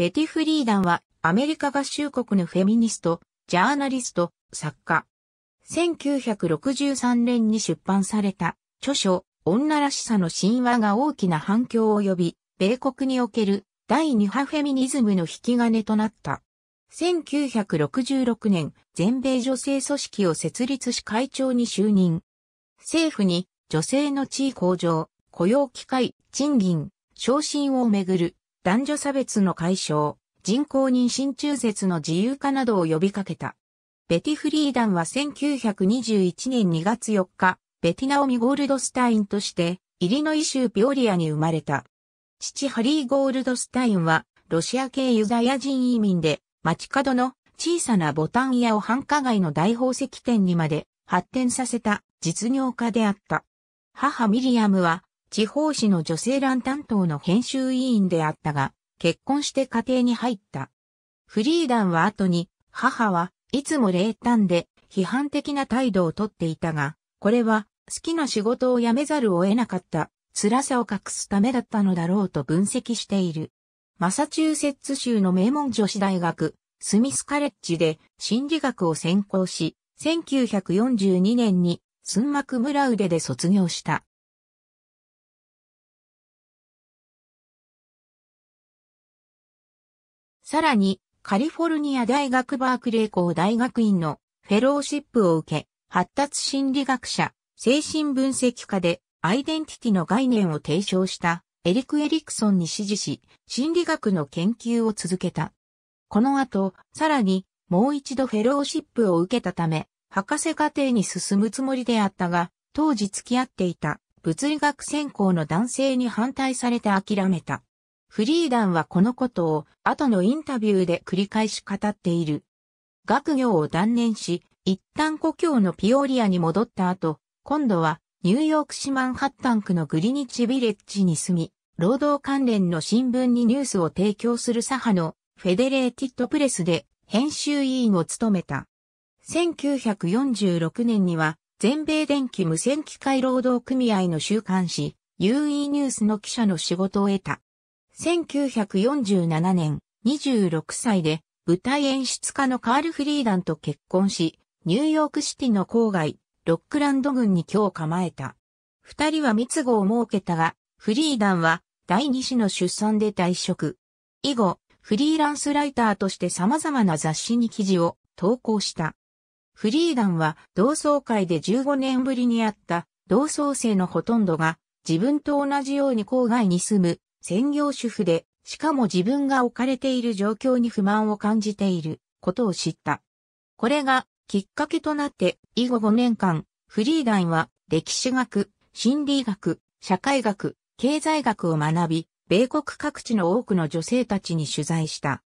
ベティ・フリーダンはアメリカ合衆国のフェミニスト、ジャーナリスト、作家。1963年に出版された著書、女らしさの神話が大きな反響を呼び、米国における第2波フェミニズムの引き金となった。1966年、全米女性組織を設立し会長に就任。政府に女性の地位向上、雇用機会、賃金、昇進をめぐる男女差別の解消、人工妊娠中絶の自由化などを呼びかけた。ベティ・フリーダンは1921年2月4日、ベティ・ナオミ・ゴールドスタインとして、イリノイ州ピオリアに生まれた。父ハリー・ゴールドスタインは、ロシア系ユダヤ人移民で、街角の小さなボタン屋を繁華街の大宝石店にまで発展させた実業家であった。母ミリアムは地方紙の女性欄担当の編集委員であったが、結婚して家庭に入った。フリーダンは後に、母はいつも冷淡で批判的な態度をとっていたが、これは好きな仕事を辞めざるを得なかった辛さを隠すためだったのだろうと分析している。マサチューセッツ州の名門女子大学、スミスカレッジで心理学を専攻し、1942年にスンマクムラウデで卒業した。さらに、カリフォルニア大学バークレー校大学院のフェローシップを受け、発達心理学者、精神分析家でアイデンティティの概念を提唱したエリク・エリクソンに支持し、心理学の研究を続けた。この後、さらにもう一度フェローシップを受けたため、博士課程に進むつもりであったが、当時付き合っていた物理学専攻の男性に反対されて諦めた。フリーダンはこのことを後のインタビューで繰り返し語っている。学業を断念し、一旦故郷のピオリアに戻った後、今度はニューヨーク市マンハッタン区のグリニッチビレッジに住み、労働関連の新聞にニュースを提供する左派のフェデレーティッドプレスで編集委員を務めた。1946年には全米電気無線機械労働組合の週刊誌 UE ニュースの記者の仕事を得た。1947年、26歳で舞台演出家のカール・フリーダンと結婚し、ニューヨークシティの郊外、ロックランド郡に今日構えた。二人は密語を設けたが、フリーダンは第二子の出産で退職。以後、フリーランスライターとして様々な雑誌に記事を投稿した。フリーダンは同窓会で15年ぶりに会った同窓生のほとんどが自分と同じように郊外に住む専業主婦で、しかも自分が置かれている状況に不満を感じていることを知った。これがきっかけとなって以後5年間、フリーダンは歴史学、心理学、社会学、経済学を学び、米国各地の多くの女性たちに取材した。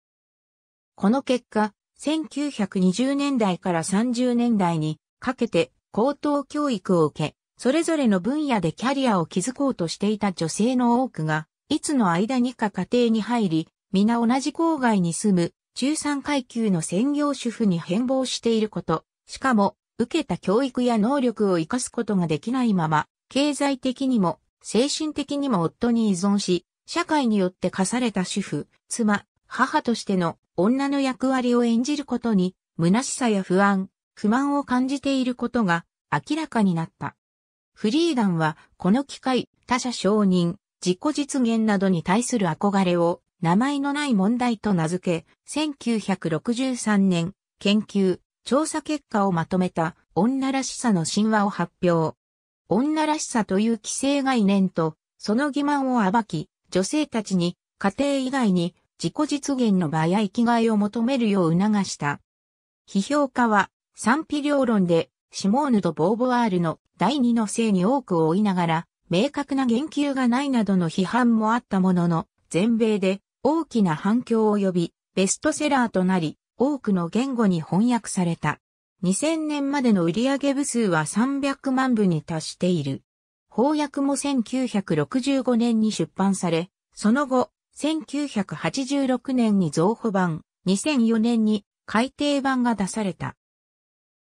この結果、1920年代から30年代にかけて高等教育を受け、それぞれの分野でキャリアを築こうとしていた女性の多くが、いつの間にか家庭に入り、皆同じ郊外に住む中産階級の専業主婦に変貌していること、しかも受けた教育や能力を活かすことができないまま、経済的にも精神的にも夫に依存し、社会によって課された主婦、妻、母としての女の役割を演じることに、虚しさや不安、不満を感じていることが明らかになった。フリーダンはこの機会、他者承認、自己実現などに対する憧れを名前のない問題と名付け、1963年、研究、調査結果をまとめた女らしさの神話を発表。女らしさという規制概念と、その欺瞞を暴き、女性たちに家庭以外に自己実現の場や生きがいを求めるよう促した。批評家は賛否両論でシモーヌとボーヴォワールの第二の性に多くを追いながら明確な言及がないなどの批判もあったものの、全米で大きな反響を呼び、ベストセラーとなり、多くの言語に翻訳された。2000年までの売上部数は300万部に達している。翻訳も1965年に出版され、その後、1986年に増補版、2004年に改訂版が出された。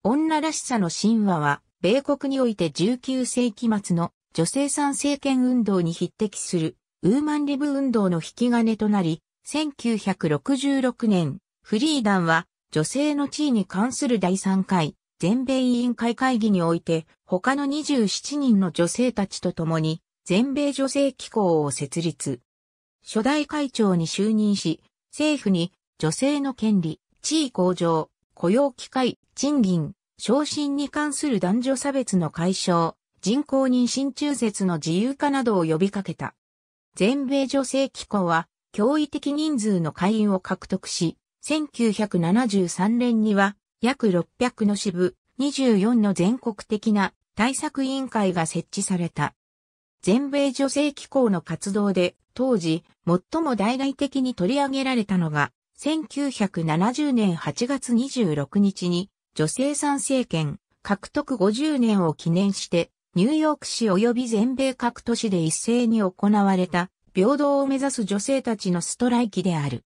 女らしさの神話は、米国において19世紀末の女性参政権運動に匹敵する、ウーマンリブ運動の引き金となり、1966年、フリーダンは、女性の地位に関する第3回、全米委員会会議において、他の27人の女性たちと共に、全米女性機構を設立。初代会長に就任し、政府に女性の権利、地位向上、雇用機会、賃金、昇進に関する男女差別の解消、人工妊娠中絶の自由化などを呼びかけた。全米女性機構は、驚異的人数の会員を獲得し、1973年には、約600の支部、24の全国的な対策委員会が設置された。全米女性機構の活動で、当時、最も大々的に取り上げられたのが、1970年8月26日に、女性参政権獲得50年を記念して、ニューヨーク市及び全米各都市で一斉に行われた平等を目指す女性たちのストライキである。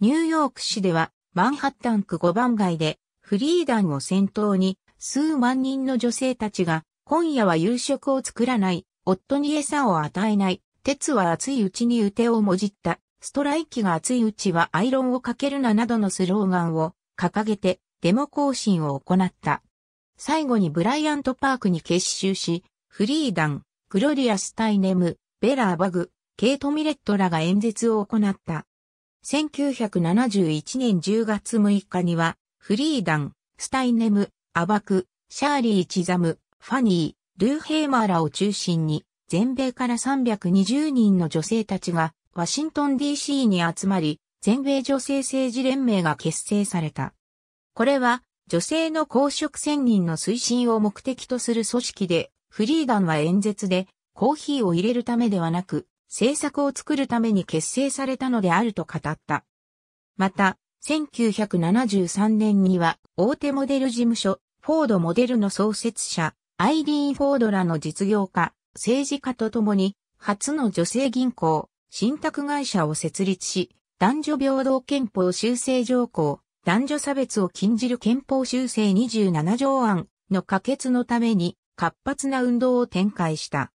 ニューヨーク市ではマンハッタン区5番街でフリーダンを先頭に数万人の女性たちが今夜は夕食を作らない、夫に餌を与えない、鉄は熱いうちに打てをもじった、ストライキが熱いうちはアイロンをかけるななどのスローガンを掲げてデモ行進を行った。最後にブライアント・パークに結集し、フリーダン、グロリアス・タイネム、ベラ・バグ、ケイト・ミレットらが演説を行った。1971年10月6日には、フリーダン、スタイネム、アバク、シャーリー・チザム、ファニー、ルーヘイマーらを中心に、全米から320人の女性たちが、ワシントン DC に集まり、全米女性政治連盟が結成された。これは、女性の公職選任の推進を目的とする組織で、フリーダンは演説でコーヒーを入れるためではなく、政策を作るために結成されたのであると語った。また、1973年には大手モデル事務所、フォードモデルの創設者、アイリーン・フォードらの実業家、政治家と共に、初の女性銀行、信託会社を設立し、男女平等憲法修正条項、男女差別を禁じる憲法修正27条案の可決のために活発な運動を展開した。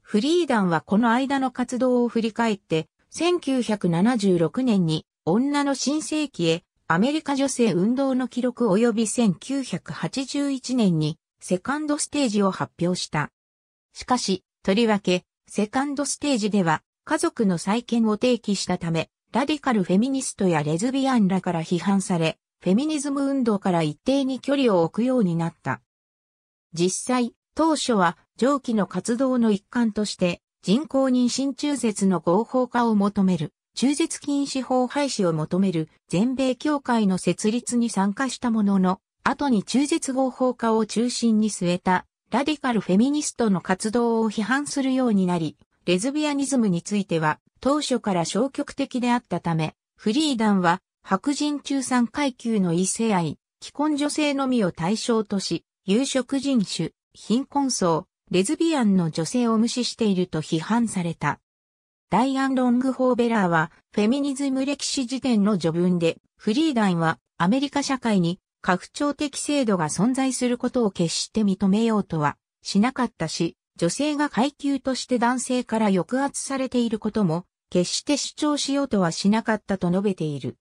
フリーダンはこの間の活動を振り返って、1976年に女の新世紀へアメリカ女性運動の記録及び1981年にセカンドステージを発表した。しかし、とりわけ、セカンドステージでは家族の再建を提起したため、ラディカルフェミニストやレズビアンらから批判され、フェミニズム運動から一定に距離を置くようになった。実際、当初は上記の活動の一環として、人工妊娠中絶の合法化を求める、中絶禁止法廃止を求める全米協会の設立に参加したものの、後に中絶合法化を中心に据えた、ラディカルフェミニストの活動を批判するようになり、レズビアニズムについては、当初から消極的であったため、フリーダンは白人中産階級の異性愛、既婚女性のみを対象とし、有色人種、貧困層、レズビアンの女性を無視していると批判された。ダイアン・ロングホーベラーは、フェミニズム歴史辞典の序文で、フリーダンはアメリカ社会に拡張的制度が存在することを決して認めようとはしなかったし、女性が階級として男性から抑圧されていることも決して主張しようとはしなかったと述べている。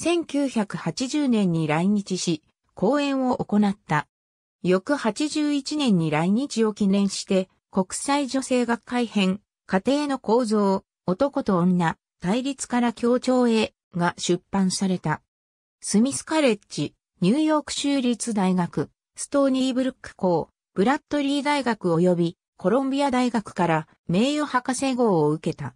1980年に来日し、講演を行った。翌81年に来日を記念して、国際女性学会編、家庭の構造、男と女、対立から協調へ、が出版された。スミスカレッジ、ニューヨーク州立大学、ストーニーブルック校、ブラッドリー大学及びコロンビア大学から名誉博士号を受けた。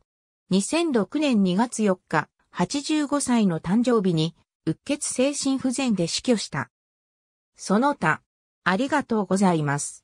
2006年2月4日、85歳の誕生日に、うっ血精神不全で死去した。その他、ありがとうございます。